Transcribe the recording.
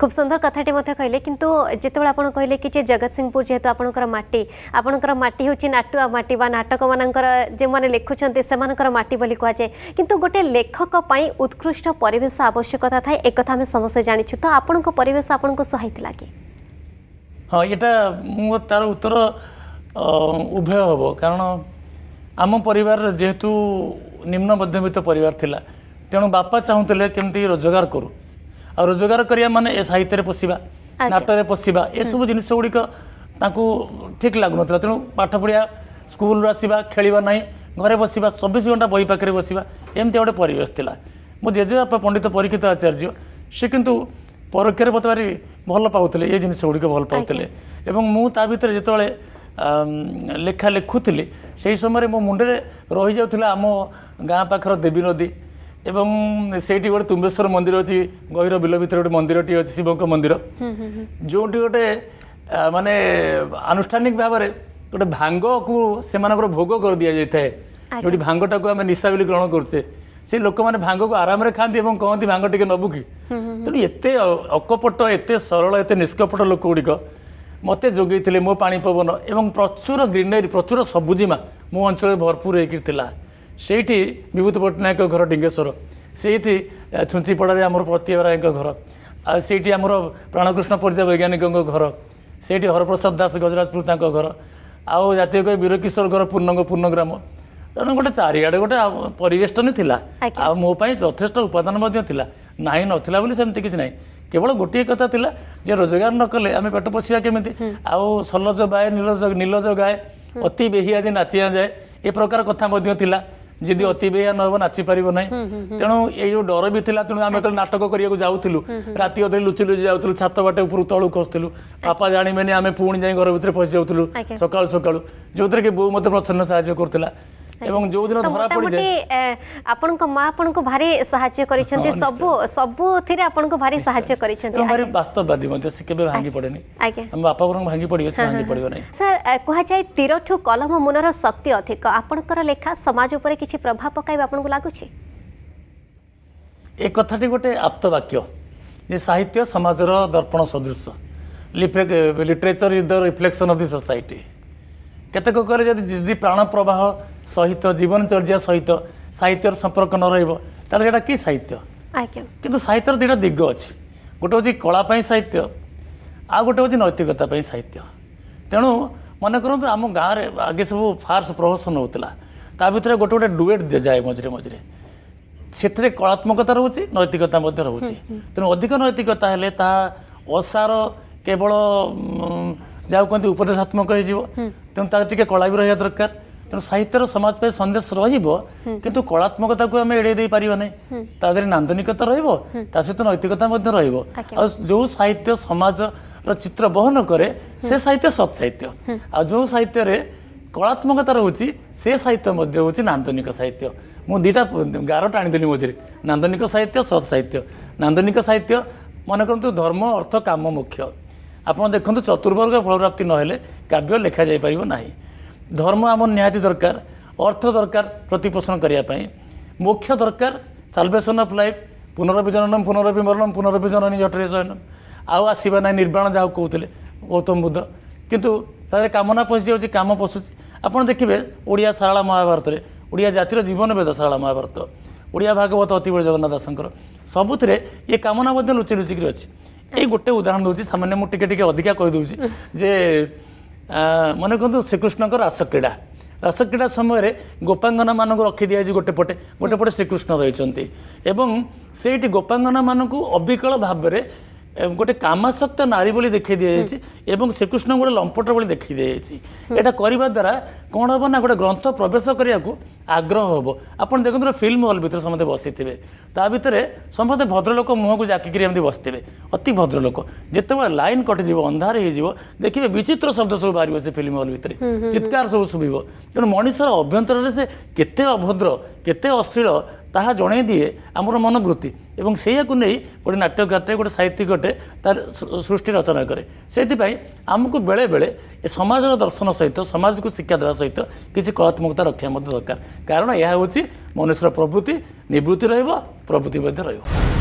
খুব সুন্দর কথাটি কে কিন্তু যেত আপনার কহিলেন কি যে জগৎসিংহপুর যেহেতু আপনার মাটি আপনার মাটি হচ্ছে নাটুয়া মাটি বা নাটক মানকর যে লেখুছেন সে মাটি বলে কুযায় কিন্তু গোটে লেখক উৎকৃষ্ট পরিবেশ আবশ্যকতা থাকে একথা আমি সমস্তে জাঁচু তো আপনার পরিবেশ আপনার সহাইলা কি হ্যাঁ এটা মু তার উত্তর উভয় হব কারণ আম পরিবার যেহেতু নিম্ন মধ্যবিত্ত পরিবার লা তেমন বাপা চাহুলে কেমতি রোজগার করু ଆଉ ରୋଜଗାର କରିବା ମାନେ ଏ ସାହିତ୍ୟରେ ପଶିବା ନାଟରେ ପଶିବା ଏସବୁ ଜିନିଷ ଗୁଡ଼ିକ ତାଙ୍କୁ ଠିକ୍ ଲାଗୁନଥିଲା ତେଣୁ ପାଠ ପଢ଼ିବା ସ୍କୁଲରୁ ଆସିବା ଖେଳିବା ନାହିଁ ଘରେ ବସିବା ଚବିଶ ଘଣ୍ଟା ବହି ପାଖରେ ବସିବା ଏମିତି ଗୋଟେ ପରିବେଶ ଥିଲା ମୋ ଜେଜେବାପା ପଣ୍ଡିତ ପରୀକ୍ଷିତ ଆଚାର୍ଯ୍ୟ ସେ କିନ୍ତୁ ପରୋକ୍ଷରେ ମୋତେ ଭାରି ଭଲ ପାଉଥିଲେ ଏ ଜିନିଷ ଗୁଡ଼ିକ ଭଲ ପାଉଥିଲେ ଏବଂ ମୁଁ ତା ଭିତରେ ଯେତେବେଳେ ଲେଖା ଲେଖୁଥିଲି ସେହି ସମୟରେ ମୋ ମୁଣ୍ଡରେ ରହିଯାଉଥିଲା ଆମ ଗାଁ ପାଖର ଦେବୀ ନଦୀ ଏବଂ ସେଇଠି ଗୋଟେ ତୁମ୍ବେଶ୍ୱର ମନ୍ଦିର ଅଛି ଗହୀର ବିଲ ଭିତରେ ଗୋଟେ ମନ୍ଦିରଟିଏ ଅଛି ଶିବଙ୍କ ମନ୍ଦିର ଯେଉଁଠି ଗୋଟେ ମାନେ ଆନୁଷ୍ଠାନିକ ଭାବରେ ଗୋଟେ ଭାଙ୍ଗକୁ ସେମାନଙ୍କର ଭୋଗ କରିଦିଆଯାଇଥାଏ ଯେଉଁଠି ଭାଙ୍ଗଟାକୁ ଆମେ ନିଶା ବୋଲି ଗ୍ରହଣ କରୁଛେ ସେ ଲୋକମାନେ ଭାଙ୍ଗକୁ ଆରାମରେ ଖାଆନ୍ତି ଏବଂ କହନ୍ତି ଭାଙ୍ଗ ଟିକେ ନବୁ କି ତେଣୁ ଏତେ ଅକପଟ ଏତେ ସରଳ ଏତେ ନିଷ୍କପଟ ଲୋକଗୁଡ଼ିକ ମୋତେ ଯୋଗେଇଥିଲେ ମୋ ପାଣି ପବନ ଏବଂ ପ୍ରଚୁର ଗ୍ରୀନେରୀ ପ୍ରଚୁର ସବୁଜିମା ମୋ ଅଞ୍ଚଳରେ ଭରପୁର ହେଇକି ଥିଲା ସେଇଠି ବିଭୂତି ପଟ୍ଟନାୟକଙ୍କ ଘର ଡିଙ୍ଗେଶ୍ୱର ସେଇଠି ଛୁଞ୍ଚିପଡ଼ାରେ ଆମର ପ୍ରତ୍ୟରାୟଙ୍କ ଘର ଆଉ ସେଇଠି ଆମର ପ୍ରାଣକୃଷ୍ଣ ପରିଜା ବୈଜ୍ଞାନିକଙ୍କ ଘର ସେଇଠି ହରପ୍ରସାଦ ଦାସ ଗଜରାଜପୁର ତାଙ୍କ ଘର ଆଉ ଜାତୀୟ କହି ବୀରକିଶୋର ଘର ପୂର୍ଣ୍ଣଙ୍ଗ ପୂର୍ଣ୍ଣଗ୍ରାମ ତେଣୁ ଗୋଟେ ଚାରିଆଡ଼େ ଗୋଟେ ପରିବେଷ୍ଟନ ଥିଲା ଆଉ ମୋ ପାଇଁ ଯଥେଷ୍ଟ ଉପାଦାନ ମଧ୍ୟ ଥିଲା ନାହିଁ ନଥିଲା ବୋଲି ସେମିତି କିଛି ନାହିଁ କେବଳ ଗୋଟିଏ କଥା ଥିଲା ଯେ ରୋଜଗାର ନକଲେ ଆମେ ପେଟ ପୋଷିବା କେମିତି ଆଉ ସଲଜ ବାଏ ନୀଲଜ ନୀଲଜ ଗାଏ ଅତି ବେହିଆ ଯେ ଏ ପ୍ରକାର କଥା ମଧ୍ୟ ଥିଲା ଯଦି ଅତି ବେହିଆ ନହେବ ନାଚି ପାରିବ ନାହିଁ ତେଣୁ ଏଇ ଯୋଉ ଡର ବି ଥିଲା ତେଣୁ ଆମେ ଯେତେବେଳେ ନାଟକ କରିବାକୁ ଯାଉଥିଲୁ ରାତି ଅଧରେ ଲୁଚି ଲୁଚି ଯାଉଥିଲୁ ଛାତ ବାଟେ ଉପରକୁ ତଳକୁ ଖସୁଥିଲୁ ବାପା ଜାଣିବେନି ଆମେ ପୁଣି ଯାଇ ଘର ଭିତରେ ପଶିଯାଉଥିଲୁ ସକାଳୁ ସକାଳୁ ଯୋଉଥିରେ କି ବୋଉ ମତେ ପ୍ରଚ୍ଛନ୍ନ ସାହାଯ୍ୟ କରୁଥିଲା এবং ଯୋଉ ଦିନ ଧରା ପଡିଯାଏ ଆପଣଙ୍କ ମା ଆପଣଙ୍କୁ ଭାରି ସାହାଯ୍ୟ କରିଛନ୍ତି ସବୁ ସବୁଥିରେ ଆପଣଙ୍କୁ ଭାରି ସାହାଯ୍ୟ କରିଛନ୍ତି ଭାରି ବାସ୍ତବବାଦୀ ମଧ୍ୟ ସେ କେବେ ଭାଙ୍ଗି ପଡେନି ଆମ ବାପା ବରଂ ଭାଙ୍ଗି ପଡିବେ ସେ ଭାଙ୍ଗି ପଡିବ ନାହିଁ ସାର୍ କୁହାଯାଏ ତୀରଠୁ କଲମ ମୁନର ଶକ୍ତି ଅଧିକ ଆପଣଙ୍କର ଲେଖା ସମାଜ ଉପରେ କିଛି ପ୍ରଭାବ ପକାଇବା ଆପଣଙ୍କୁ ଲାଗୁଛି ଏ କଥାଟି ଗୋଟେ ଆପ୍ତବାକ୍ୟ ଯେ ସାହିତ୍ୟ ସମାଜର ଦର୍ପଣ ସଦୃଶ literature is the reflection of the society କେତେକ କରେ ଯଦି ଯଦି ପ୍ରାଣ ପ୍ରବାହ ସହିତ ଜୀବନଚର୍ଯ୍ୟା ସହିତ ସାହିତ୍ୟର ସମ୍ପର୍କ ନ ରହିବ ତାହେଲେ ସେଇଟା କି ସାହିତ୍ୟ କିନ୍ତୁ ସାହିତ୍ୟର ଦୁଇଟା ଦିଗ ଅଛି ଗୋଟେ ହେଉଛି କଳା ପାଇଁ ସାହିତ୍ୟ ଆଉ ଗୋଟେ ହେଉଛି ନୈତିକତା ପାଇଁ ସାହିତ୍ୟ ତେଣୁ ମନେ କରନ୍ତୁ ଆମ ଗାଁରେ ଆଗେ ସବୁ ଫାର୍ସ ପ୍ରହସନ ହେଉଥିଲା ତା ଭିତରେ ଗୋଟେ ଗୋଟେ ଡୁଏଟ୍ ଦିଆଯାଏ ମଝିରେ ମଝିରେ ସେଥିରେ କଳାତ୍ମକତା ରହୁଛି ନୈତିକତା ମଧ୍ୟ ରହୁଛି ତେଣୁ ଅଧିକ ନୈତିକତା ହେଲେ ତାହା ଅସାର କେବଳ ଯାହାକୁ କୁହନ୍ତି ଉପଦେଶାତ୍ମକ ହେଇଯିବ ତେଣୁ ତାର ଟିକେ କଳା ବି ରହିବା ଦରକାର ତେଣୁ ସାହିତ୍ୟର ସମାଜ ପାଇଁ ସନ୍ଦେଶ ରହିବ କିନ୍ତୁ କଳାତ୍ମକତାକୁ ଆମେ ଏଡ଼େଇ ଦେଇପାରିବା ନାହିଁ ତା ଦେହରେ ନାନ୍ଦନିକତା ରହିବ ତା ସହିତ ନୈତିକତା ମଧ୍ୟ ରହିବ ଆଉ ଯେଉଁ ସାହିତ୍ୟ ସମାଜର ଚିତ୍ର ବହନ କରେ ସେ ସାହିତ୍ୟ ସତ୍ ସାହିତ୍ୟ ଆଉ ଯେଉଁ ସାହିତ୍ୟରେ କଳାତ୍ମକତା ରହୁଛି ସେ ସାହିତ୍ୟ ମଧ୍ୟ ହେଉଛି ନାନ୍ଦନିକ ସାହିତ୍ୟ ମୁଁ ଦୁଇଟା ଗାର ଟାଣିଦେଲି ମଝିରେ ନାନ୍ଦନିକ ସାହିତ୍ୟ ସତ୍ ସାହିତ୍ୟ ନାନ୍ଦନିକ ସାହିତ୍ୟ ମନେ କରନ୍ତୁ ଧର୍ମ ଅର୍ଥ କାମ ମୁଖ୍ୟ ଆପଣ ଦେଖନ୍ତୁ ଚତୁର୍ବର୍ଗ ଫଳପ୍ରାପ୍ତି ନହେଲେ କାବ୍ୟ ଲେଖାଯାଇପାରିବ ନାହିଁ ଧର୍ମ ଆମର ନିହାତି ଦରକାର ଅର୍ଥ ଦରକାର ପ୍ରତିପୋଷଣ କରିବା ପାଇଁ ମୋକ୍ଷ ଦରକାର ସାଲଭେସନ୍ ଅଫ୍ ଲାଇଫ୍ ପୁନରବିଜନନମ ପୁନରବିମରଣମ ପୁନରବିଜନନୀ ଜଠରେ ଶୟନମ ଆଉ ଆସିବା ନାହିଁ ନିର୍ବାଣ ଯାହାକୁ କହୁଥିଲେ ଗୌତମ ବୁଦ୍ଧ କିନ୍ତୁ ତା'ଦେହରେ କାମନା ପଶିଯାଉଛି କାମ ପଶୁଛି ଆପଣ ଦେଖିବେ ଓଡ଼ିଆ ଶାରଳା ମହାଭାରତରେ ଓଡ଼ିଆ ଜାତିର ଜୀବନ ବେଦ ଶାରଳା ମହାଭାରତ ଓଡ଼ିଆ ଭାଗବତ ଅତିବଳ ଜଗନ୍ନାଥ ଦାସଙ୍କର ସବୁଥିରେ ଇଏ କାମନା ମଧ୍ୟ ଲୁଚି ଲୁଚିକିରି ଅଛି ଏଇ ଗୋଟେ ଉଦାହରଣ ଦେଉଛି ସାମାନ୍ୟ ମୁଁ ଟିକେ ଟିକେ ଅଧିକା କହିଦେଉଛି ଯେ ମନେ କରନ୍ତୁ ଶ୍ରୀକୃଷ୍ଣଙ୍କ ରାସକ୍ରୀଡ଼ା ରାସକ୍ରୀଡ଼ା ସମୟରେ ଗୋପାଙ୍ଗନାମାନଙ୍କୁ ରଖି ଦିଆଯାଇଛି ଗୋଟେ ପଟେ ଗୋଟେ ପଟେ ଶ୍ରୀକୃଷ୍ଣ ରହିଛନ୍ତି ଏବଂ ସେଇଠି ଗୋପାଙ୍ଗନାମାନଙ୍କୁ ଅବିକଳ ଭାବରେ ଗୋଟେ କାମାସକ୍ତ ନାରୀ ବୋଲି ଦେଖାଇ ଦିଆଯାଇଛି ଏବଂ ଶ୍ରୀକୃଷ୍ଣ ଗୋଟେ ଲମ୍ପଟ ବୋଲି ଦେଖାଇ ଦିଆଯାଇଛି ଏଇଟା କରିବା ଦ୍ୱାରା କ'ଣ ହେବ ନା ଗୋଟେ ଗ୍ରନ୍ଥ ପ୍ରବେଶ କରିବାକୁ ଆଗ୍ରହ ହେବ ଆପଣ ଦେଖନ୍ତୁ ଫିଲ୍ମ ହଲ୍ ଭିତରେ ସମସ୍ତେ ବସିଥିବେ ତା ଭିତରେ ସମସ୍ତେ ଭଦ୍ରଲୋକ ମୁହଁକୁ ଜାକିକିରି ଏମିତି ବସିଥିବେ ଅତି ଭଦ୍ରଲୋକ ଯେତେବେଳେ ଲାଇନ୍ କଟିଯିବ ଅନ୍ଧାର ହେଇଯିବ ଦେଖିବେ ବିଚିତ୍ର ଶବ୍ଦ ସବୁ ବାହାରିବ ସେ ଫିଲ୍ମ ହଲ୍ ଭିତରେ ଚିତ୍କାର ସବୁ ଶୁଭିବ ତେଣୁ ମଣିଷର ଅଭ୍ୟନ୍ତରରେ ସେ କେତେ ଅଭଦ୍ର କେତେ ଅଶ୍ଳୀଳ ତାହା ଜଣାଇ ଦିଏ ଆମର ମନୋବୃତ୍ତି ଏବଂ ସେଇଆକୁ ନେଇ ଗୋଟେ ନାଟ୍ୟକାରଟେ ଗୋଟେ ଅଟେ ତାର ସୃଷ୍ଟି ରଚନା କରେ ସେଥିପାଇଁ ଆମକୁ ବେଳେବେଳେ ଏ ସମାଜର ଦର୍ଶନ ସହିତ ସମାଜକୁ ଶିକ୍ଷା ଦେବା ସହିତ କିଛି କଳାତ୍ମକତା ରଖିବା ମଧ୍ୟ ଦରକାର କାରଣ ଏହା ହେଉଛି ମନୁଷ୍ୟର ପ୍ରଭୃତି ନିବୃତ୍ତି ରହିବ ପ୍ରଭୃତି ମଧ୍ୟ ରହିବ